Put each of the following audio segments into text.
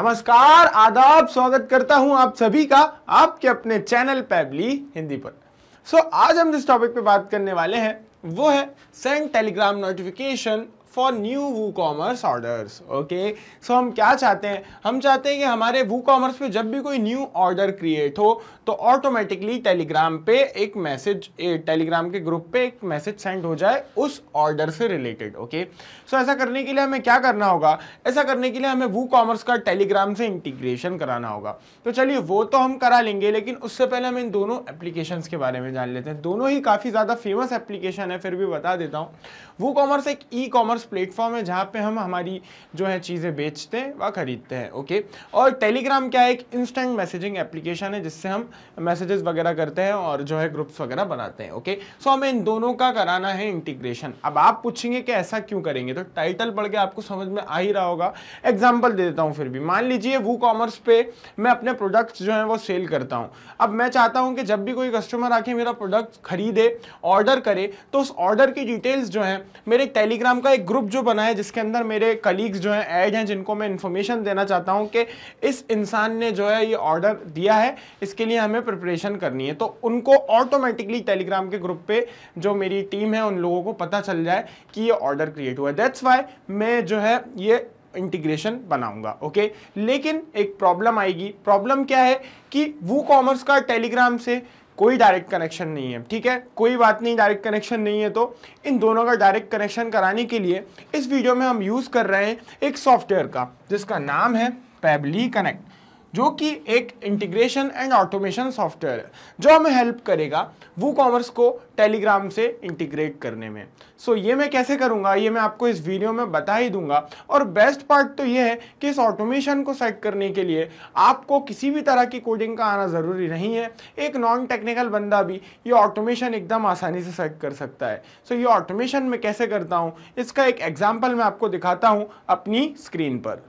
नमस्कार आदाब स्वागत करता हूं आप सभी का आपके अपने चैनल पैबली हिंदी पर सो so, आज हम जिस टॉपिक पे बात करने वाले हैं वो है send Telegram notification for new WooCommerce orders okay so हम क्या चाहते हैं हम चाहते हैं कि हमारे वू कॉमर्स पे जब भी कोई न्यू ऑर्डर क्रिएट हो तो ऑटोमेटिकली टेलीग्राम पे एक मैसेज टेलीग्राम के ग्रुप पे एक मैसेज सेंड हो जाए उस ऑर्डर से रिलेटेड ओके सो ऐसा करने के लिए हमें क्या करना होगा ऐसा करने के लिए हमें वू कॉमर्स का टेलीग्राम से इंटीग्रेशन कराना होगा तो चलिए वो तो हम करा लेंगे लेकिन उससे पहले हम इन दोनों एप्लीकेशन के बारे में जान लेते हैं दोनों ही काफ़ी ज़्यादा फेमस एप्लीकेशन है फिर भी बता देता हूँ वो कॉमर्स एक ई कॉमर्स प्लेटफॉर्म है जहाँ पे हम हमारी जो है चीज़ें बेचते हैं व ख़रीदते हैं ओके और टेलीग्राम क्या है एक इंस्टेंट मैसेजिंग एप्लीकेशन है जिससे हम मैसेजेस वगैरह करते हैं और जो है ग्रुप्स वगैरह बनाते हैं ओके सो हमें इन दोनों का कराना है इंटीग्रेशन अब आप पूछेंगे कि ऐसा क्यों करेंगे तो टाइटल पढ़ के आपको समझ में आ ही रहा होगा एग्जाम्पल दे देता हूँ फिर भी मान लीजिए वो कॉमर्स पर मैं अपने प्रोडक्ट्स जो हैं वो सेल करता हूँ अब मैं चाहता हूँ कि जब भी कोई कस्टमर आके मेरा प्रोडक्ट खरीदे ऑर्डर करे तो उस ऑर्डर की डिटेल्स जो हैं मेरे एक टेलीग्राम का एक ग्रुप जो बना है जिसके अंदर मेरे कलीग्स जो हैं ऐड हैं जिनको मैं इन्फॉर्मेशन देना चाहता हूँ कि इस इंसान ने जो है ये ऑर्डर दिया है इसके लिए हमें प्रिपरेशन करनी है तो उनको ऑटोमेटिकली टेलीग्राम के ग्रुप पे जो मेरी टीम है उन लोगों को पता चल जाए कि ये ऑर्डर क्रिएट हुआ है दैट्स वाई मैं जो है ये इंटीग्रेशन बनाऊंगा ओके लेकिन एक प्रॉब्लम आएगी प्रॉब्लम क्या है कि वो कॉमर्स का टेलीग्राम से कोई डायरेक्ट कनेक्शन नहीं है ठीक है कोई बात नहीं डायरेक्ट कनेक्शन नहीं है तो इन दोनों का डायरेक्ट कनेक्शन कराने के लिए इस वीडियो में हम यूज़ कर रहे हैं एक सॉफ्टवेयर का जिसका नाम है पैबली कनेक्ट जो कि एक इंटीग्रेशन एंड ऑटोमेशन सॉफ्टवेयर है जो हमें हेल्प करेगा वो कॉमर्स को टेलीग्राम से इंटीग्रेट करने में सो so, ये मैं कैसे करूँगा ये मैं आपको इस वीडियो में बता ही दूंगा और बेस्ट पार्ट तो ये है कि इस ऑटोमेशन को सेट करने के लिए आपको किसी भी तरह की कोडिंग का आना ज़रूरी नहीं है एक नॉन टेक्निकल बंदा भी ये ऑटोमेशन एकदम आसानी से सेट कर सकता है सो so, ये ऑटोमेशन मैं कैसे करता हूँ इसका एक एग्जाम्पल मैं आपको दिखाता हूँ अपनी स्क्रीन पर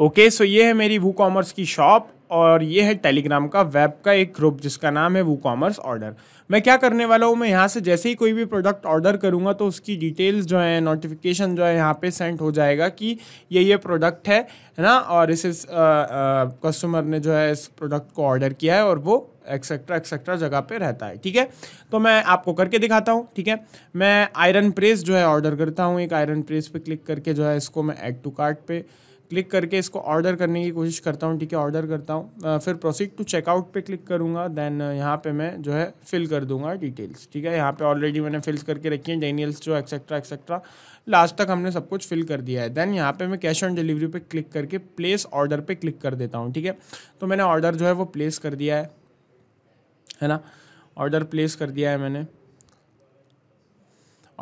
ओके सो ये है मेरी वू कॉमर्स की शॉप और ये है टेलीग्राम का वेब का एक ग्रुप जिसका नाम है वू कॉमर्स ऑर्डर मैं क्या करने वाला हूँ मैं यहाँ से जैसे ही कोई भी प्रोडक्ट ऑर्डर करूँगा तो उसकी डिटेल्स जो है नोटिफिकेशन जो है यहाँ पे सेंड हो जाएगा कि ये ये प्रोडक्ट है है ना और इस कस्टमर ने जो है इस प्रोडक्ट को ऑर्डर किया है और वो एक्सेट्रा एक्सेट्रा जगह पे रहता है ठीक है तो मैं आपको करके दिखाता हूँ ठीक है मैं आयरन प्रेस जो है ऑर्डर करता हूँ एक आयरन प्रेस पे क्लिक करके जो है इसको मैं एड टू कार्ट पे क्लिक करके इसको ऑर्डर करने की कोशिश करता हूँ ठीक है ऑर्डर करता हूँ फिर प्रोसीड टू चेकआउट पे क्लिक करूँगा देन यहाँ पे मैं जो है फिल कर दूँगा डिटेल्स ठीक है यहाँ पे ऑलरेडी मैंने फिल्स करके रखी हैं डेनियल्स जो एक्सेट्रा एक्सेट्रा लास्ट तक हमने सब कुछ फिल कर दिया है देन यहाँ पे मैं कैश ऑन डिलीवरी पर क्लिक करके प्लेस ऑर्डर पर क्लिक कर देता हूँ ठीक है तो मैंने ऑर्डर जो है वो प्लेस कर दिया है है ना ऑर्डर प्लेस कर दिया है मैंने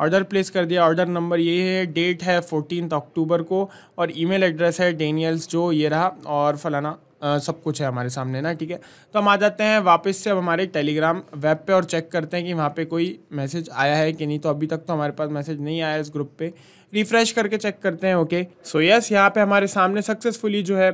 ऑर्डर प्लेस कर दिया ऑर्डर नंबर ये है डेट है फोर्टीन अक्टूबर को और ईमेल एड्रेस है डेनियल्स जो ये रहा और फलाना आ, सब कुछ है हमारे सामने ना ठीक है तो हम आ जाते हैं वापस से अब हमारे टेलीग्राम वेब पे और चेक करते हैं कि वहाँ पे कोई मैसेज आया है कि नहीं तो अभी तक तो हमारे पास मैसेज नहीं आया इस ग्रुप पे रिफ्रेश करके चेक करते हैं ओके सो यस यहाँ पे हमारे सामने सक्सेसफुली जो है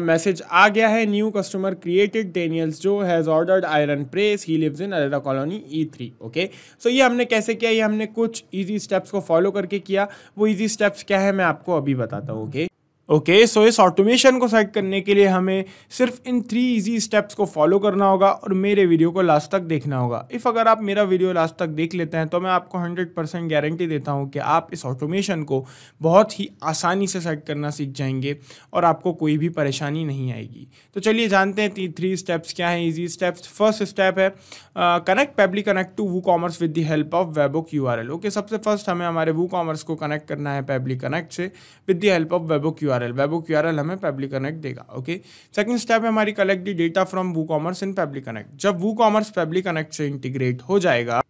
मैसेज uh, आ गया है न्यू कस्टमर क्रिएटेड डेनियल्स जो has ordered iron press he lives in Arera colony E three okay so ये हमने कैसे किया ये हमने कुछ ईजी स्टेप्स को फॉलो करके किया वो ईजी स्टेप्स क्या है मैं आपको अभी बताता हूँ ओके okay? ओके सो इस ऑटोमेशन को सेट करने के लिए हमें सिर्फ इन थ्री इजी स्टेप्स को फॉलो करना होगा और मेरे वीडियो को लास्ट तक देखना होगा इफ़ अगर आप मेरा वीडियो लास्ट तक देख लेते हैं तो मैं आपको 100 परसेंट गारंटी देता हूं कि आप इस ऑटोमेशन को बहुत ही आसानी से सेट करना सीख जाएंगे और आपको कोई भी परेशानी नहीं आएगी तो चलिए जानते हैं थ्री स्टेप्स क्या हैं ईजी स्टेप्स फर्स्ट स्टेप है connect Pabbly connect to WooCommerce with the help of webhook you okay सबसे फर्स्ट हमें हमारे वू कॉमर्स को कनेक्ट करना है पेबली कनेक्ट से with the help of webhook you are webhook you हमें Pabbly connect देगा ओके सेकंड स्टेप है हमारी collect the data from WooCommerce in Pabbly connect जब वू कॉमर्स पब्लिक कनेक्ट से इंटीग्रेट हो जाएगा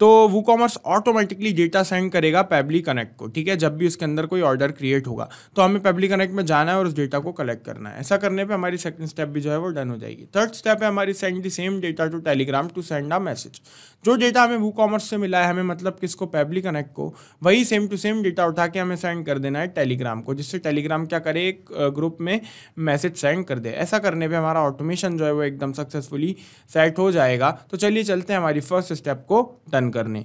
तो वो कॉमर्स ऑटोमेटिकली डेटा सेंड करेगा पेबली कनेक्ट को ठीक है जब भी उसके अंदर कोई ऑर्डर क्रिएट होगा तो हमें पेबली कनेक्ट में जाना है और उस डेटा को कलेक्ट करना है ऐसा करने पे हमारी सेकंड स्टेप भी जो है वो डन हो जाएगी थर्ड स्टेप है हमारी send the same data to Telegram to send a message जो डेटा हमें वो कॉमर्स से मिला है हमें मतलब किसको पेबली कनेक्ट को वही सेम टू सेम डेटा उठा के हमें सेंड कर देना है टेलीग्राम को जिससे टेलीग्राम क्या करे एक ग्रुप में मैसेज सेंड कर दे ऐसा करने पर हमारा ऑटोमेशन जो है वो एकदम सक्सेसफुली सेट हो जाएगा तो चलिए चलते हैं हमारी फर्स्ट स्टेप को डन रन करने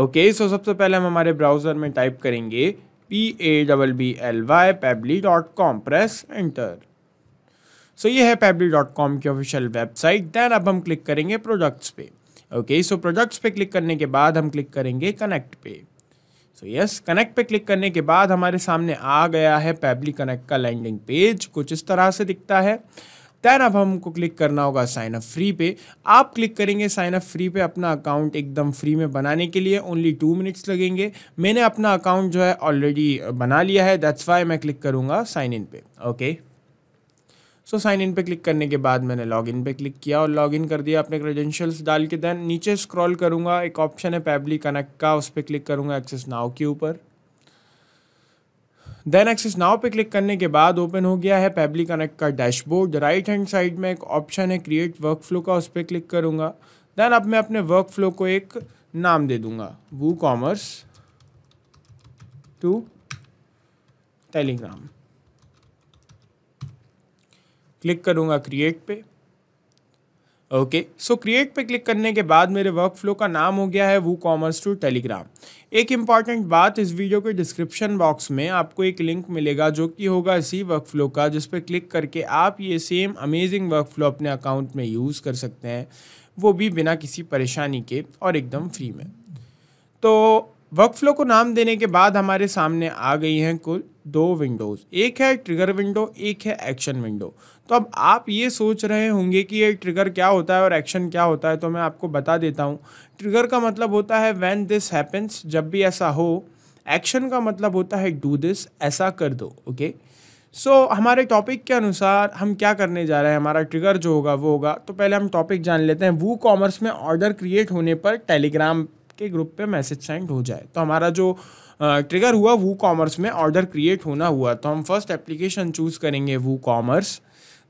ओके okay, सो so सबसे पहले हम हमारे ब्राउज़र में टाइप करेंगे P A double B L Y Pabbly dot com press enter so ये है पैबली डॉट कॉम की ऑफिशियल वेबसाइट दैन अब हम क्लिक करेंगे प्रोडक्ट्स पे ओके सो प्रोडक्ट्स पे क्लिक करने के बाद हम क्लिक करेंगे कनेक्ट पे सो यस कनेक्ट पे क्लिक करने के बाद हमारे सामने आ गया है पैबली कनेक्ट e का लैंडिंग पेज कुछ इस तरह से दिखता है देन अब हमको क्लिक करना होगा साइन अप फ्री पे आप क्लिक करेंगे साइन अप फ्री पे अपना अकाउंट एकदम फ्री में बनाने के लिए ओनली टू मिनट्स लगेंगे मैंने अपना अकाउंट जो है ऑलरेडी बना लिया है दैट्स वाई मैं क्लिक करूँगा साइन इन पे ओके सो साइन इन पे क्लिक करने के बाद मैंने लॉग इन पे क्लिक किया और लॉग इन कर दिया अपने क्रेडेंशियल्स डाल के देन नीचे स्क्रॉल करूँगा एक ऑप्शन है पैबली कनेक्ट का उस पर क्लिक करूँगा एक्सेस नाव के ऊपर देन एक्सेस नाव पे क्लिक करने के बाद ओपन हो गया है पेबली कनेक्ट का डैशबोर्ड राइट हैंड साइड में एक ऑप्शन है क्रिएट वर्क फ्लो का उस पर क्लिक करूँगा देन अब मैं अपने वर्क फ्लो को एक नाम दे दूँगा WooCommerce to Telegram click करूँगा क्रिएट पे ओके सो क्रिएट पे क्लिक करने के बाद मेरे वर्क फ्लो का नाम हो गया है वो कॉमर्स टू टेलीग्राम एक इंपॉर्टेंट बात इस वीडियो के डिस्क्रिप्शन बॉक्स में आपको एक लिंक मिलेगा जो कि होगा इसी वर्क फ्लो का जिस पर क्लिक करके आप ये सेम अमेजिंग वर्क फ्लो अपने अकाउंट में यूज़ कर सकते हैं वो भी बिना किसी परेशानी के और एकदम फ्री में तो वर्क फ्लो को नाम देने के बाद हमारे सामने आ गई हैं कुल दो विंडोज एक है ट्रिगर विंडो एक है एक्शन विंडो तो अब आप ये सोच रहे होंगे कि ये ट्रिगर क्या होता है और एक्शन क्या होता है तो मैं आपको बता देता हूँ ट्रिगर का मतलब होता है वैन दिस हैपन्स जब भी ऐसा हो एक्शन का मतलब होता है डू दिस ऐसा कर दो ओके सो so, हमारे टॉपिक के अनुसार हम क्या करने जा रहे हैं हमारा ट्रिगर जो होगा वो होगा तो पहले हम टॉपिक जान लेते हैं वो कॉमर्स में ऑर्डर क्रिएट होने पर टेलीग्राम के ग्रुप पे मैसेज सेंड हो जाए तो हमारा जो ट्रिगर हुआ वू कॉमर्स में ऑर्डर क्रिएट होना हुआ तो हम फर्स्ट एप्लीकेशन चूज़ करेंगे WooCommerce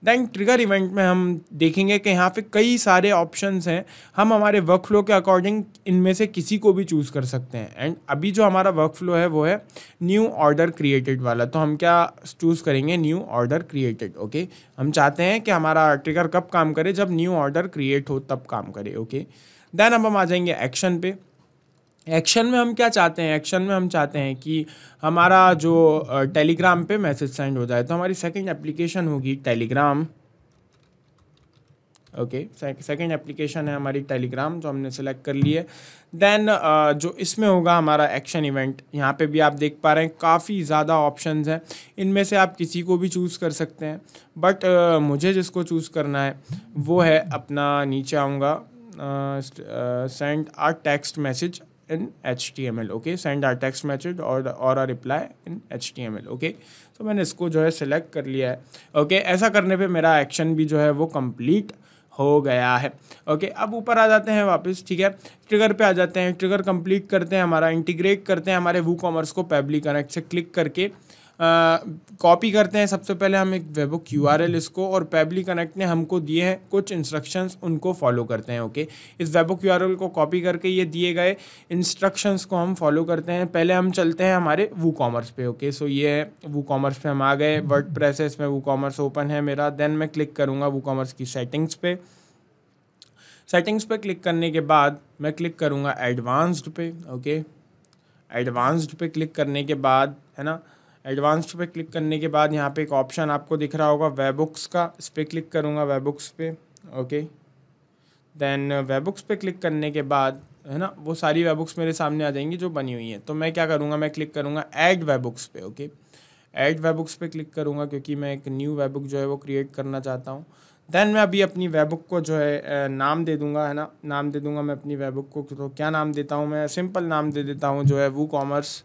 then trigger event में हम देखेंगे कि यहाँ पे कई सारे ऑप्शंस हैं हम हमारे वर्क फ्लो के अकॉर्डिंग इनमें से किसी को भी चूज़ कर सकते हैं एंड अभी जो हमारा वर्क फ्लो है वो है न्यू ऑर्डर क्रिएटेड वाला तो हम क्या चूज़ करेंगे न्यू ऑर्डर क्रिएटेड ओके हम चाहते हैं कि हमारा ट्रिगर कब काम करे जब न्यू ऑर्डर क्रिएट हो तब काम करे ओके okay? देन अब हम आ जाएंगे एक्शन पे एक्शन में हम क्या चाहते हैं एक्शन में हम चाहते हैं कि हमारा जो टेलीग्राम पे मैसेज सेंड हो जाए तो हमारी सेकंड एप्लीकेशन होगी टेलीग्राम ओके सेकंड एप्लीकेशन है हमारी टेलीग्राम जो हमने सेलेक्ट कर ली है देन uh, जो इसमें होगा हमारा एक्शन इवेंट यहाँ पे भी आप देख पा रहे हैं काफ़ी ज़्यादा ऑप्शंस हैं इनमें से आप किसी को भी चूज़ कर सकते हैं बट uh, मुझे जिसको चूज़ करना है वो है अपना नीचे आऊँगा send a text message in HTML okay send our text message or the, or a reply in HTML okay so मैंने इसको जो है सिलेक्ट कर लिया है ओके okay, ऐसा करने पर मेरा एक्शन भी जो है वो कंप्लीट हो गया है ओके okay, अब ऊपर आ जाते हैं वापस ठीक है ट्रिगर पे आ जाते हैं ट्रिगर कंप्लीट करते हैं हमारा इंटीग्रेट करते हैं हमारे वू कॉमर्स को पैबली कनेक्ट से क्लिक करके कॉपी करते हैं सबसे पहले हम एक वेबुक एल इसको और पेबली कनेक्ट ने हमको दिए हैं कुछ इंस्ट्रक्शंस उनको फॉलो करते हैं ओके इस वेबुक एल को कॉपी करके ये दिए गए इंस्ट्रक्शंस को हम फॉलो करते हैं पहले हम चलते हैं हमारे वू कॉमर्स पे ओके सो ये है वू कॉमर्स पे हम आ गए वर्ड प्रेस है इसमें वू कॉमर्स ओपन है मेरा देन मैं क्लिक करूँगा वू कॉमर्स की सेटिंग्स पे सेटिंग्स पे क्लिक करने के बाद मैं क्लिक करूँगा एडवांस्ड पे ओके एडवांस्ड पे क्लिक करने के बाद है ना एडवांस्ड पे क्लिक करने के बाद यहाँ पे एक ऑप्शन आपको दिख रहा होगा वेबुक्स का इस पर क्लिक करूँगा वेबुक्स पे ओके देन वेबुक्स पे क्लिक करने के बाद है ना वो सारी वेबुक्स मेरे सामने आ जाएंगी जो बनी हुई हैं तो मैं क्या करूँगा मैं क्लिक करूँगा एड वेबुक्स पे ओके ऐड वेबुक्स पे क्लिक करूँगा क्योंकि मैं एक न्यू वेबुक जो है वो क्रिएट करना चाहता हूँ देन मैं अभी अपनी वेबुक को जो है नाम दे दूंगा है ना नाम दे दूंगा मैं अपनी वेबुक को तो क्या नाम देता हूँ मैं सिंपल नाम दे देता हूँ जो है WooCommerce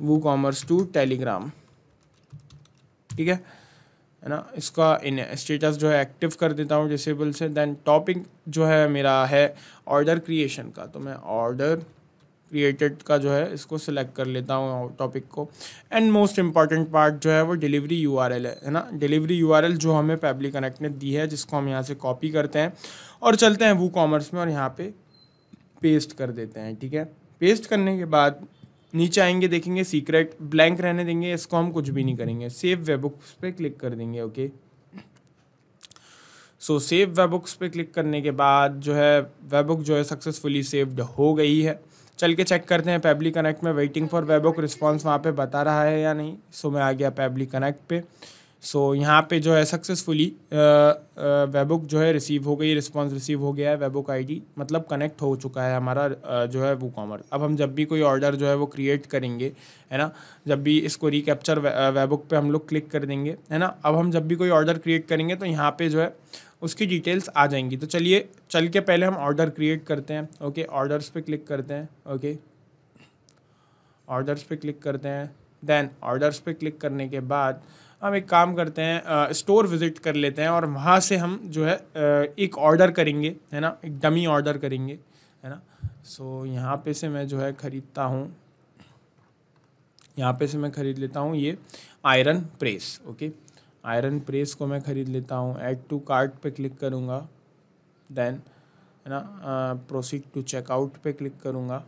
WooCommerce to Telegram ठीक है है ना इसका इन स्टेटस जो है एक्टिव कर देता हूँ डिसेबल से देन टॉपिक जो है मेरा है ऑर्डर क्रिएशन का तो मैं ऑर्डर क्रिएटेड का जो है इसको सिलेक्ट कर लेता हूँ टॉपिक को एंड मोस्ट इम्पॉर्टेंट पार्ट जो है वो डिलीवरी यू है है ना डिलीवरी यू जो हमें पैबली कनेक्ट ने दी है जिसको हम यहाँ से कॉपी करते हैं और चलते हैं वो कॉमर्स में और यहाँ पे पेस्ट कर देते हैं ठीक है पेस्ट करने के बाद नीचे आएंगे देखेंगे सीक्रेट ब्लैंक रहने देंगे इसको हम कुछ भी नहीं करेंगे सेव वेबुक्स पे क्लिक कर देंगे ओके सो सेव वेबुक्स पे क्लिक करने के बाद जो है वेबुक जो है सक्सेसफुली सेव्ड हो गई है चल के चेक करते हैं पैबली कनेक्ट में वेटिंग फॉर वेबुक रिस्पॉन्स वहाँ पे बता रहा है या नहीं सो so, मैं आ गया पैबली कनेक्ट पे सो so, यहाँ पे जो है सक्सेसफुली वेबुक जो है रिसीव हो गई रिस्पांस रिसीव हो गया है वेबुक आईडी मतलब कनेक्ट हो चुका है हमारा जो है वो कॉमर्स अब हम जब भी कोई ऑर्डर जो है वो क्रिएट करेंगे है ना जब भी इसको रिकैप्चर वेबुक पे हम लोग क्लिक कर देंगे है ना अब हम जब भी कोई ऑर्डर क्रिएट करेंगे तो यहाँ पर जो है उसकी डिटेल्स आ जाएंगी तो चलिए चल के पहले हम ऑर्डर क्रिएट करते हैं ओके ऑर्डर्स पर क्लिक करते हैं ओके ऑर्डर्स पे क्लिक करते हैं देन ऑर्डर्स पे क्लिक करने के बाद हम एक काम करते हैं स्टोर विज़िट कर लेते हैं और वहाँ से हम जो है एक ऑर्डर करेंगे है ना एक डमी ऑर्डर करेंगे है ना सो so, यहाँ पे से मैं जो है ख़रीदता हूँ यहाँ पे से मैं ख़रीद लेता हूँ ये iron press okay iron press को मैं ख़रीद लेता हूँ ऐड टू कार्ट पे क्लिक करूँगा देन है ना प्रोसीड टू चेकआउट पे क्लिक करूँगा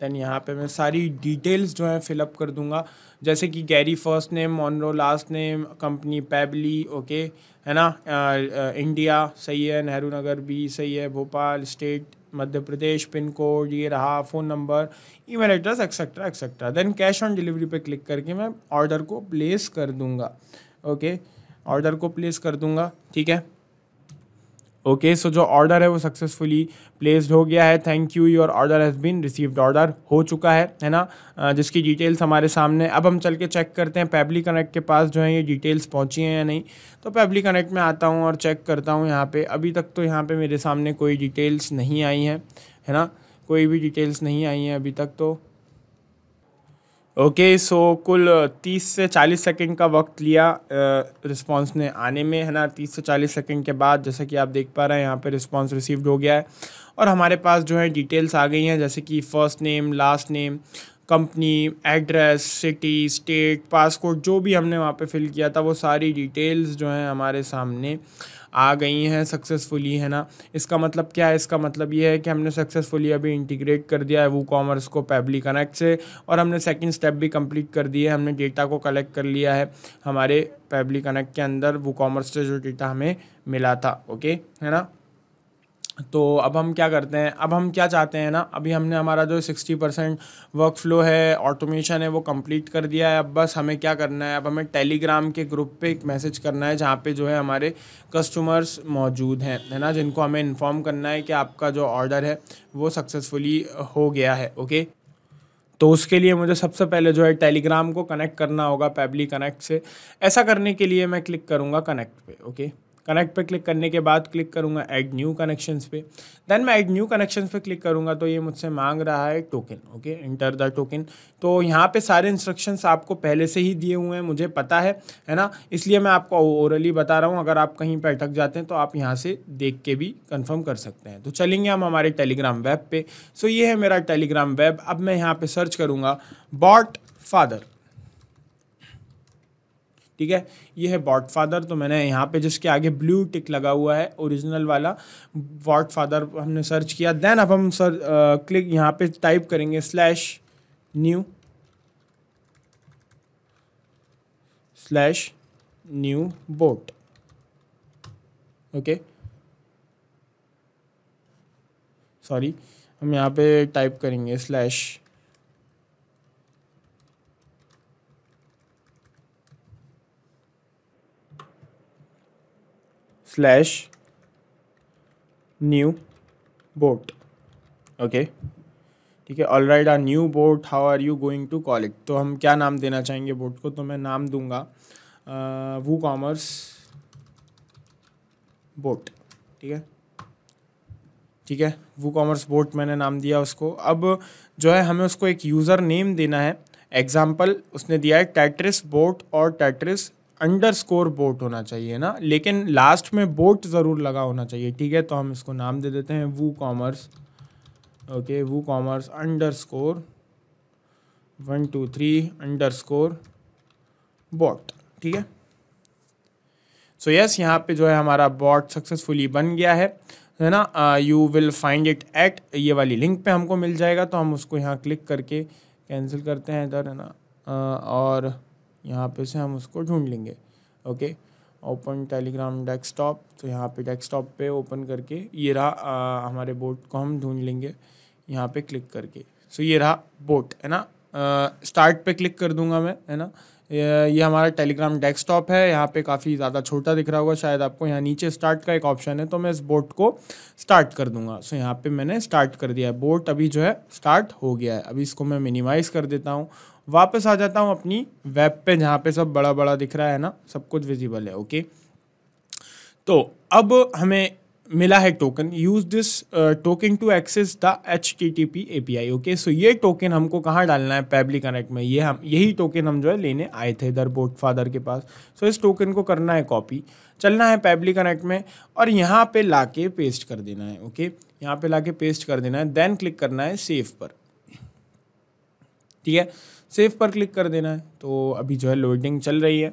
देन यहाँ पे मैं सारी डिटेल्स जो हैं फिलअप कर दूंगा जैसे कि Gary first name Monroe last name company Pabbly okay है ना आ, आ, इंडिया सही है नेहरू नगर भी सही है Bhopal state Madhya Pradesh pin code ये रहा phone number email address etcetera etcetera then cash on delivery पे क्लिक करके मैं ऑर्डर को प्लेस कर दूंगा ओके ऑर्डर को प्लेस कर दूंगा ठीक है ओके सो जो ऑर्डर है वो सक्सेसफुली प्लेस्ड हो गया है thank you your order has been received order हो चुका है है ना जिसकी डिटेल्स हमारे सामने अब हम चल के चेक करते हैं पैबली कनेक्ट के पास जो है ये डिटेल्स पहुंची हैं या नहीं तो पैबली कनेक्ट में आता हूँ और चेक करता हूँ यहाँ पे अभी तक तो यहाँ पे मेरे सामने कोई डिटेल्स नहीं आई हैं है ना कोई भी डिटेल्स नहीं आई हैं अभी तक तो ओके okay, सो so, कुल तीस से चालीस सेकंड का वक्त लिया रिस्पांस ने आने में है ना तीस से चालीस सेकंड के बाद जैसा कि आप देख पा रहे हैं यहाँ पे रिस्पांस रिसीव्ड हो गया है और हमारे पास जो है डिटेल्स आ गई हैं जैसे कि first name last name company address city state passport जो भी हमने वहाँ पे फिल किया था वो सारी डिटेल्स जो हैं हमारे सामने आ गई हैं सक्सेसफुली है ना इसका मतलब क्या है इसका मतलब ये है कि हमने सक्सेसफुली अभी इंटीग्रेट कर दिया है वो कॉमर्स को पैबली कनेक्ट से और हमने सेकंड स्टेप भी कंप्लीट कर दिया है हमने डेटा को कलेक्ट कर लिया है हमारे पैबली कनेक्ट के अंदर वो कॉमर्स से जो डेटा हमें मिला था ओके है ना तो अब हम क्या करते हैं अब हम क्या चाहते हैं ना अभी हमने हमारा जो सिक्सटी परसेंट वर्क फ्लो है ऑटोमेशन है वो कंप्लीट कर दिया है अब बस हमें क्या करना है अब हमें टेलीग्राम के ग्रुप पे एक मैसेज करना है जहाँ पे जो है हमारे कस्टमर्स मौजूद हैं है ना जिनको हमें इन्फॉर्म करना है कि आपका जो ऑर्डर है वो सक्सेसफुली हो गया है ओके तो उसके लिए मुझे सबसे पहले जो है टेलीग्राम को कनेक्ट करना होगा पैबली कनेक्ट से ऐसा करने के लिए मैं क्लिक करूँगा कनेक्ट पे ओके कनेक्ट पे क्लिक करने के बाद क्लिक करूँगा एड न्यू कनेक्शंस पे देन मैं एड न्यू कनेक्शंस पे क्लिक करूँगा तो ये मुझसे मांग रहा है token okay enter the token तो यहाँ पे सारे इंस्ट्रक्शंस आपको पहले से ही दिए हुए हैं मुझे पता है है ना इसलिए मैं आपको ओरली बता रहा हूँ अगर आप कहीं पर अटक जाते हैं तो आप यहाँ से देख के भी कन्फर्म कर सकते हैं तो चलेंगे हम हमारे टेलीग्राम वेब पे सो ये है मेरा टेलीग्राम वेब अब मैं यहाँ पर सर्च करूँगा बॉट फादर ठीक है ये है फादर तो मैंने यहाँ पे जिसके आगे ब्लू टिक लगा हुआ है ओरिजिनल वाला फादर हमने सर्च किया देन अब हम सर क्लिक यहाँ पे टाइप करेंगे slash new slash new bot okay sorry हम यहाँ पे टाइप करेंगे slash slash new boat okay ठीक है all right are new bot how are you going to call it तो हम क्या नाम देना चाहेंगे बोट को तो मैं नाम दूंगा वू कॉमर्स बोट ठीक है ठीक है वो कॉमर्स बोट मैंने नाम दिया उसको अब जो है हमें उसको एक यूज़र नेम देना है एग्जाम्पल उसने दिया है टैट्रिस बोट और टैट्रिस अंडर स्कोर बोट होना चाहिए ना लेकिन लास्ट में बोट ज़रूर लगा होना चाहिए ठीक है तो हम इसको नाम दे देते हैं WooCommerce okay WooCommerce underscore one two three underscore bot ठीक है सो यस यहाँ पे जो है हमारा बॉट सक्सेसफुली बन गया है है ना you will find it at ये वाली लिंक पे हमको मिल जाएगा तो हम उसको यहाँ क्लिक करके कैंसिल करते हैं इधर है ना uh, और यहाँ पे से हम उसको ढूंढ लेंगे ओके ओपन टेलीग्राम डेस्कटॉप तो यहाँ पे डेस्कटॉप पे ओपन करके ये रहा आ, हमारे बोट को हम ढूंढ लेंगे यहाँ पे क्लिक करके सो ये रहा बोट है ना स्टार्ट पे क्लिक कर दूंगा मैं है ना ये हमारा टेलीग्राम डेस्कटॉप है यहाँ पे काफ़ी ज़्यादा छोटा दिख रहा होगा शायद आपको यहाँ नीचे स्टार्ट का एक ऑप्शन है तो मैं इस बोट को स्टार्ट कर दूंगा सो यहाँ पे मैंने स्टार्ट कर दिया है बोट अभी जो है स्टार्ट हो गया है अभी इसको मैं मिनिमाइज़ कर देता हूँ वापस आ जाता हूँ अपनी वेब पे जहाँ पे सब बड़ा बड़ा दिख रहा है ना सब कुछ विजिबल है ओके तो अब हमें मिला है token use this token to access the H T T P A P I okay so ये टोकन हमको कहाँ डालना है पैबली कनेक्ट में ये हम यही टोकन हम जो है लेने आए थे इधर बोट फादर के पास सो so, इस टोकन को करना है कॉपी चलना है पैबली कनेक्ट में और यहाँ पे ला के पेस्ट कर देना है ओके okay? यहाँ पे ला के पेस्ट कर देना है देन क्लिक करना है सेव पर ठीक है सेफ पर क्लिक कर देना है तो अभी जो है लोडिंग चल रही है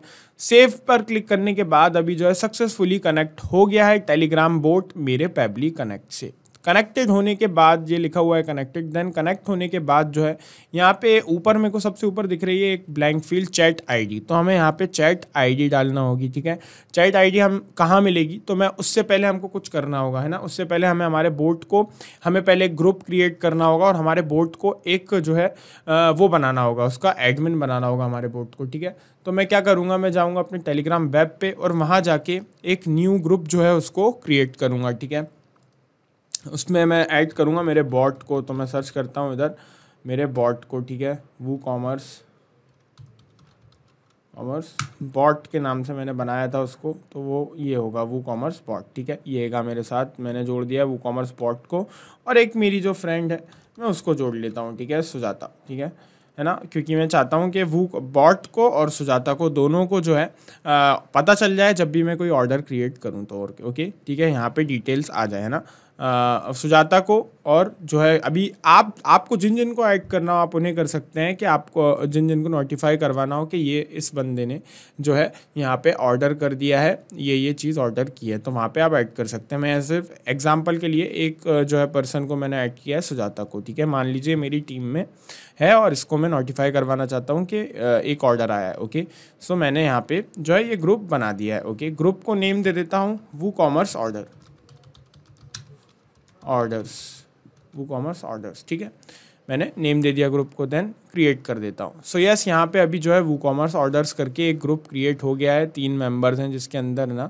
सेफ पर क्लिक करने के बाद अभी जो है सक्सेसफुली कनेक्ट हो गया है टेलीग्राम बोट मेरे पैबली कनेक्ट से कनेक्टेड होने के बाद ये लिखा हुआ है कनेक्टेड देन कनेक्ट होने के बाद जो है यहाँ पे ऊपर मेरे को सबसे ऊपर दिख रही है एक ब्लैंक फील्ड चैट आईडी तो हमें यहाँ पे चैट आईडी डालना होगी ठीक है चैट आईडी हम कहाँ मिलेगी तो मैं उससे पहले हमको कुछ करना होगा है ना उससे पहले हमें हमारे बोर्ड को हमें पहले एक ग्रुप क्रिएट करना होगा और हमारे बोर्ड को एक जो है वो बनाना होगा उसका एडमिन बनाना होगा हमारे बोर्ड को ठीक है तो मैं क्या करूँगा मैं जाऊँगा अपने टेलीग्राम वेब पे और वहाँ जाके एक न्यू ग्रुप जो है उसको क्रिएट करूँगा ठीक है उसमें मैं ऐड करूँगा मेरे बॉट को तो मैं सर्च करता हूँ इधर मेरे बॉट को ठीक है वो कॉमर्स कॉमर्स बॉट के नाम से मैंने बनाया था उसको तो वो ये होगा वो कॉमर्स बॉट ठीक है ये येगा मेरे साथ मैंने जोड़ दिया वो कॉमर्स बॉट को और एक मेरी जो फ्रेंड है मैं उसको जोड़ लेता हूँ ठीक है सुजाता ठीक है है ना क्योंकि मैं चाहता हूँ कि वो बॉट को और सुजाता को दोनों को जो है आ, पता चल जाए जब भी मैं कोई ऑर्डर क्रिएट करूँ तो और ओके ठीक है यहाँ पर डिटेल्स आ जाए है ना आ, सुजाता को और जो है अभी आप आपको जिन जिन को ऐड करना हो आप उन्हें कर सकते हैं कि आपको जिन जिन को नोटिफाई करवाना हो कि ये इस बंदे ने जो है यहाँ पे ऑर्डर कर दिया है ये ये चीज़ ऑर्डर की है तो वहाँ पे आप ऐड कर सकते हैं मैं सिर्फ एग्जांपल के लिए एक जो है पर्सन को मैंने ऐड किया है सुजाता को ठीक है मान लीजिए मेरी टीम में है और इसको मैं नोटिफाई करवाना चाहता हूँ कि एक ऑर्डर आया है ओके सो मैंने यहाँ पर जो है ये ग्रुप बना दिया है ओके ग्रुप को नेम दे देता हूँ WooCommerce order orders WooCommerce orders ठीक है मैंने नेम दे दिया ग्रुप को देन क्रिएट कर देता हूँ सो यस यहाँ पे अभी जो है वो कॉमर्स ऑर्डर्स करके एक ग्रुप क्रिएट हो गया है तीन मेंबर्स हैं जिसके अंदर ना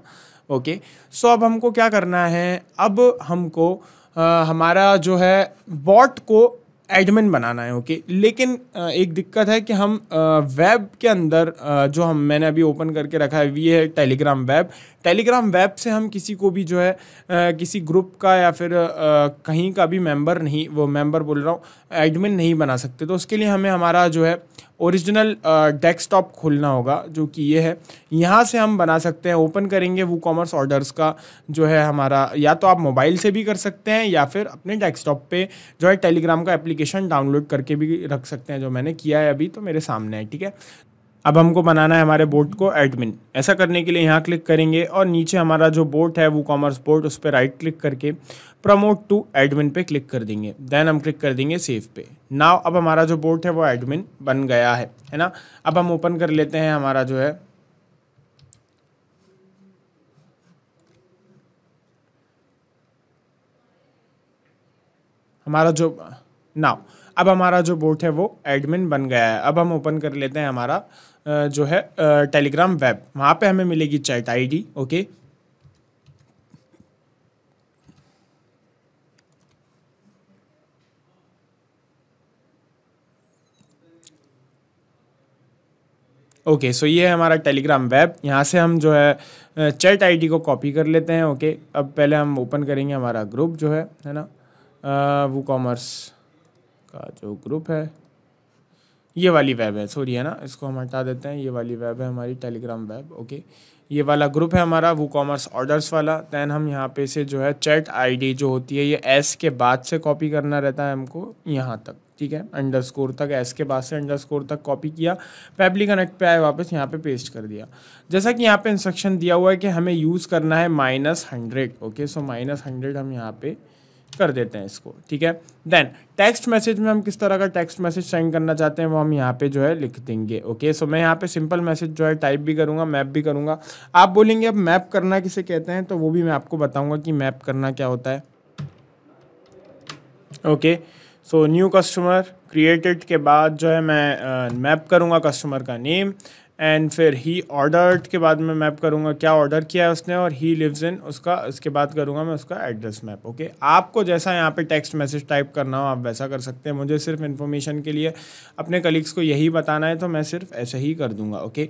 ओके सो so, अब हमको क्या करना है अब हमको आ, हमारा जो है बॉट को एडमिन बनाना है ओके okay? लेकिन एक दिक्कत है कि हम वेब के अंदर जो हम मैंने अभी ओपन करके रखा है ये है टेलीग्राम वेब टेलीग्राम वेब से हम किसी को भी जो है किसी ग्रुप का या फिर कहीं का भी मेंबर नहीं वो मेंबर बोल रहा हूँ एडमिन नहीं बना सकते तो उसके लिए हमें हमारा जो है ओरिजिनल डेस्कटॉप खोलना होगा जो कि ये है यहाँ से हम बना सकते हैं ओपन करेंगे वो कॉमर्स ऑर्डर्स का जो है हमारा या तो आप मोबाइल से भी कर सकते हैं या फिर अपने डेस्कटॉप पे जो है टेलीग्राम का एप्लीकेशन डाउनलोड करके भी रख सकते हैं जो मैंने किया है अभी तो मेरे सामने है ठीक है अब हमको बनाना है हमारे बोर्ड को एडमिन ऐसा करने के लिए यहाँ क्लिक करेंगे और नीचे हमारा जो बोर्ड है वो कॉमर्स बोर्ड उस पर राइट क्लिक करके प्रमोट टू एडमिन पे क्लिक कर देंगे देन हम क्लिक कर देंगे सेव पे नाव अब हमारा जो बोर्ड है वो एडमिन बन गया है है ना अब हम ओपन कर लेते हैं हमारा जो है हमारा जो नाव अब हमारा जो बोट है वो एडमिन बन गया है अब हम ओपन कर लेते हैं हमारा जो है टेलीग्राम वेब वहाँ पे हमें मिलेगी chat ID okay okay so ये है हमारा टेलीग्राम वेब यहाँ से हम जो है चैट आईडी को कॉपी कर लेते हैं ओके okay? अब पहले हम ओपन करेंगे हमारा ग्रुप जो है है ना वो कॉमर्स का जो ग्रुप है ये वाली वेब है सॉरी है ना इसको हम हटा देते हैं ये वाली वेब है हमारी टेलीग्राम वेब ओके ये वाला ग्रुप है हमारा वो कॉमर्स ऑर्डर्स वाला दैन हम यहाँ पे से जो है चैट आईडी जो होती है ये एस के बाद से कॉपी करना रहता है हमको यहाँ तक ठीक है अंडरस्कोर तक एस के बाद से अंडरस्कोर तक कॉपी किया पेबली कनेक्ट पे आए वापस यहाँ पे पेस्ट कर दिया जैसा कि यहाँ पे इंस्ट्रक्शन दिया हुआ है कि हमें यूज़ करना है minus hundred okay so minus hundred हम यहाँ पर कर देते हैं इसको ठीक है देन टेक्स्ट मैसेज में हम किस तरह का टेक्स्ट मैसेज सेंड करना चाहते हैं वो हम यहाँ पे जो है लिख देंगे ओके सो मैं यहाँ पे सिंपल मैसेज जो है टाइप भी करूँगा मैप भी करूँगा आप बोलेंगे अब मैप करना किसे कहते हैं तो वो भी मैं आपको बताऊँगा कि मैप करना क्या होता है okay so new customer created के बाद जो है मैं मैप uh, करूँगा कस्टमर का नेम एंड फिर ही ऑर्डर के बाद मैं मैप करूँगा क्या ऑर्डर किया है उसने और ही लिव्स इन उसका उसके बाद करूँगा मैं उसका एड्रेस मैप ओके आपको जैसा यहाँ पे टेक्स्ट मैसेज टाइप करना हो आप वैसा कर सकते हैं मुझे सिर्फ इन्फॉर्मेशन के लिए अपने कलीग्स को यही बताना है तो मैं सिर्फ ऐसे ही कर दूँगा ओके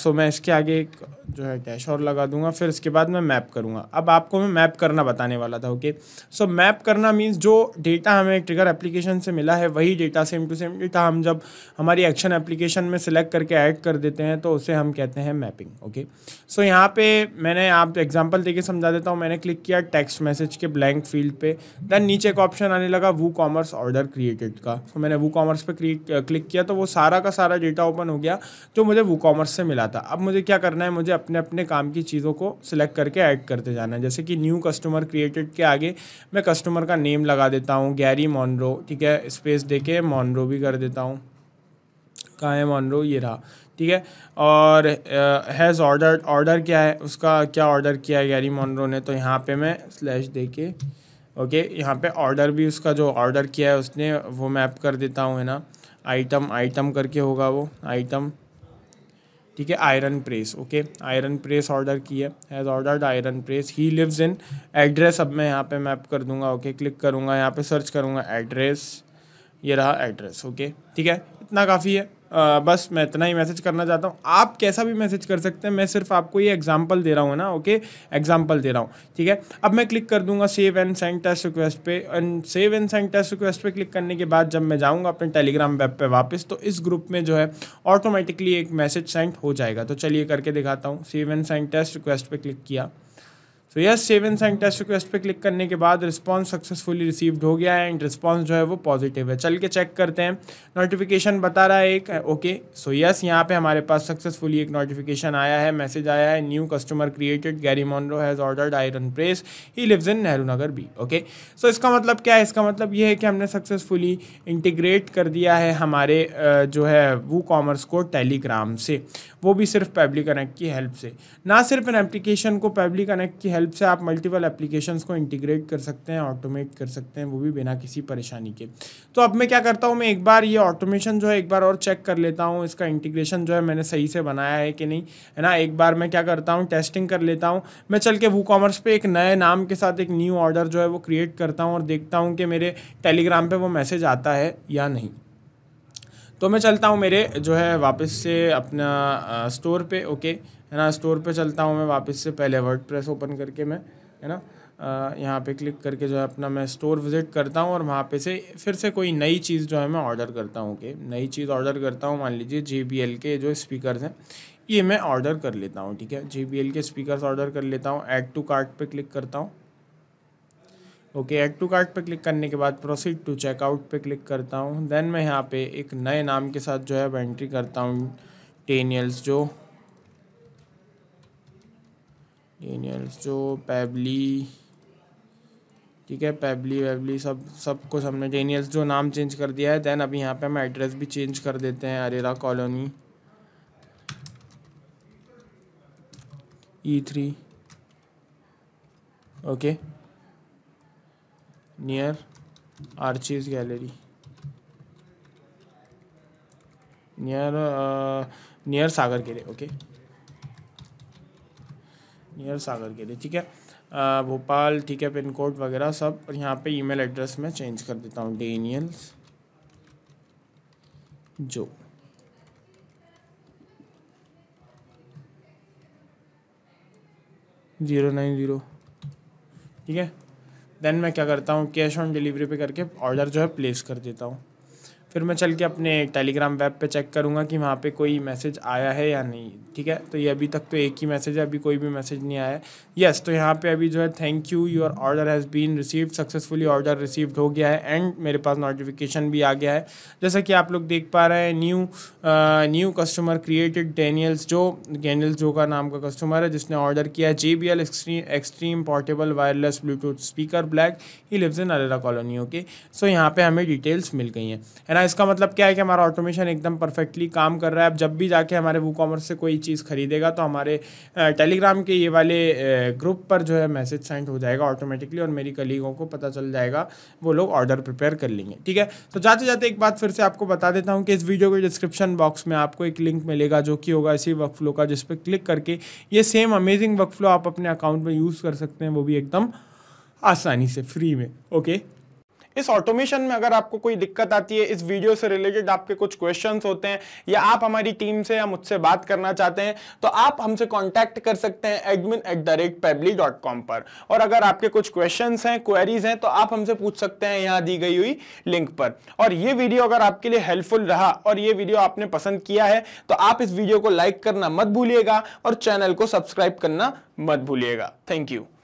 सो मैं इसके आगे एक जो है डैश और लगा दूंगा फिर इसके बाद मैं मैप करूँगा अब आपको मैं मैप करना बताने वाला था ओके सो मैप करना मीन्स जो डेटा हमें ट्रिगर एप्लीकेशन से मिला है वही data same to same data हम जब हमारी एक्शन एप्लीकेशन में सिलेक्ट करके ऐड कर देते हैं तो उसे हम कहते हैं मैपिंग ओके सो यहाँ पे मैंने आप एग्जांपल देके समझा देता हूँ मैंने क्लिक किया टेक्स्ट मैसेज के ब्लैंक फील्ड पे देन नीचे एक ऑप्शन आने लगा वो कॉमर्स ऑर्डर क्रिएटेड का सो so, मैंने वो कॉमर्स पर क्लिक किया तो वो सारा का सारा डेटा ओपन हो गया जो मुझे वो कॉमर्स से मिला था अब मुझे क्या करना है मुझे अपने अपने काम की चीज़ों को सिलेक्ट करके ऐड करते जाना है जैसे कि न्यू कस्टमर क्रिएटेड के आगे मैं कस्टमर का नेम लगा देता हूँ गैरी मॉनरो ठीक है स्पेस दे के मॉनरो भी कर देता हूँ का है ये रहा ठीक है और हैज़ ऑर्डर ऑर्डर क्या है उसका क्या ऑर्डर किया है गैरी मॉनरो ने तो यहाँ पे मैं स्लैश दे के ओके यहाँ पे ऑर्डर भी उसका जो ऑर्डर किया है उसने वो मैप कर देता हूँ है ना आइटम आइटम करके होगा वो आइटम ठीक है iron press okay iron press order की है has order iron press he lives in address अब मैं यहाँ पे मैप कर दूंगा ओके okay? क्लिक करूँगा यहाँ पे सर्च करूँगा एड्रेस ये रहा एड्रेस ओके ठीक है इतना काफ़ी है आ, बस मैं इतना ही मैसेज करना चाहता हूँ आप कैसा भी मैसेज कर सकते हैं मैं सिर्फ आपको ये एग्जांपल दे रहा हूँ ना ओके एग्जांपल दे रहा हूँ ठीक है अब मैं क्लिक कर दूंगा save and send test request पे and save and send test request पे क्लिक करने के बाद जब मैं जाऊँगा अपने टेलीग्राम वेब पर वापस तो इस ग्रुप में जो है ऑटोमेटिकली एक मैसेज सेंड हो जाएगा तो चलिए करके दिखाता हूँ save and send test request पर क्लिक किया so yes save and send test request पे क्लिक करने के बाद रिस्पांस सक्सेसफुली रिसीव्ड हो गया है एंड रिस्पांस जो है वो पॉजिटिव है चल के चेक करते हैं नोटिफिकेशन बता रहा है एक ओके सो यस यहाँ पे हमारे पास सक्सेसफुली एक नोटिफिकेशन आया है मैसेज आया है new customer created Gary Monroe has ordered iron press he lives in Nehru Nagar B okay so इसका मतलब क्या है इसका मतलब ये है कि हमने सक्सेसफुली इंटीग्रेट कर दिया है हमारे जो है वो कॉमर्स को टेलीग्राम से वो भी सिर्फ पेबली कनेक्ट की हेल्प से ना सिर्फ इन एप्लीकेशन को पेबली कनेक्ट की हेल्प हेल्प से आप मल्टीपल एप्लीकेशंस को इंटीग्रेट कर सकते हैं ऑटोमेट कर सकते हैं वो भी बिना किसी परेशानी के तो अब मैं क्या करता हूँ मैं एक बार ये ऑटोमेशन जो है एक बार और चेक कर लेता हूँ इसका इंटीग्रेशन जो है मैंने सही से बनाया है कि नहीं है ना एक बार मैं क्या करता हूँ टेस्टिंग कर लेता हूँ मैं चल के वो कॉमर्स पर एक नए नाम के साथ एक न्यू ऑर्डर जो है वो क्रिएट करता हूँ और देखता हूँ कि मेरे टेलीग्राम पर वो मैसेज आता है या नहीं तो मैं चलता हूँ मेरे जो है वापस से अपना स्टोर पे ओके है ना स्टोर पे चलता हूँ मैं वापस से पहले वर्ड प्रेस ओपन करके मैं है ना यहाँ पे क्लिक करके जो है अपना मैं स्टोर विज़िट करता हूँ और वहाँ पे से फिर से कोई नई चीज़ जो है मैं ऑर्डर करता हूँ ओके नई चीज़ ऑर्डर करता हूँ मान लीजिए जे के जो स्पीकर हैं ये मैं ऑर्डर कर लेता हूँ ठीक है जे के स्पीकर ऑर्डर कर लेता हूँ एड टू कार्ट पर क्लिक करता हूँ ओके एड टू कार्ट पे क्लिक करने के बाद प्रोसीड टू चेकआउट पे क्लिक करता हूँ देन मैं यहाँ पे एक नए नाम के साथ जो है एंट्री करता हूँ टेनियल्स जो डेनियल्स जो पैबली ठीक है पैबली वैबली सब सब कुछ हमने डेनियल्स जो नाम चेंज कर दिया है देन अभी यहाँ पे हम एड्रेस भी चेंज कर देते हैं Arera colony E three okay near Archies gallery near near Sagar के लिए ओके नियर सागर के लिए ठीक है भोपाल ठीक है पिन कोड वगैरह सब और यहाँ पे ईमेल एड्रेस में चेंज कर देता हूँ डेनियल्स जो ज़ीरो नाइन ज़ीरो ठीक है देन मैं क्या करता हूँ कैश ऑन डिलीवरी पे करके ऑर्डर जो है प्लेस कर देता हूँ फिर मैं चल के अपने टेलीग्राम वेब पे चेक करूँगा कि वहाँ पे कोई मैसेज आया है या नहीं ठीक है तो ये अभी तक तो एक ही मैसेज है अभी कोई भी मैसेज नहीं आया है यस तो यहाँ पे अभी जो है thank you your order has been received successfully order received हो गया है एंड मेरे पास नोटिफिकेशन भी आ गया है जैसा कि आप लोग देख पा रहे हैं new new customer created Daniels जो डेनियल्स जो का नाम का कस्टमर है जिसने ऑर्डर किया है J B L Xtreme portable wireless Bluetooth speaker black he lives in Arera colony okay so यहाँ पर हमें डिटेल्स मिल गई हैं एंड आई इसका मतलब क्या है कि हमारा ऑटोमेशन एकदम परफेक्टली काम कर रहा है अब जब भी जाके हमारे वो कॉमर्स से कोई चीज़ खरीदेगा तो हमारे टेलीग्राम के ये वाले ग्रुप पर जो है मैसेज सेंड हो जाएगा ऑटोमेटिकली और मेरी कलीगों को पता चल जाएगा वो लोग ऑर्डर प्रिपेयर कर लेंगे ठीक है तो जाते जाते एक बात फिर से आपको बता देता हूँ कि इस वीडियो के डिस्क्रिप्शन बॉक्स में आपको एक लिंक मिलेगा जो कि होगा इसी वर्क फ्लो का जिस पर क्लिक करके ये सेम अमेजिंग वर्क फ्लो आप अपने अकाउंट में यूज़ कर सकते हैं वो भी एकदम आसानी से फ्री में ओके इस ऑटोमेशन में अगर आपको कोई दिक्कत आती है इस वीडियो से रिलेटेड आपके कुछ क्वेश्चंस होते हैं या आप हमारी टीम से या मुझसे बात करना चाहते हैं तो आप हमसे कांटेक्ट कर सकते हैं admin at the rate Pabbly dot com पर और अगर आपके कुछ क्वेश्चन हैं क्वेरीज हैं तो आप हमसे पूछ सकते हैं यहाँ दी गई हुई लिंक पर और ये वीडियो अगर आपके लिए हेल्पफुल रहा और ये वीडियो आपने पसंद किया है तो आप इस वीडियो को लाइक करना मत भूलिएगा और चैनल को सब्सक्राइब करना मत भूलिएगा थैंक यू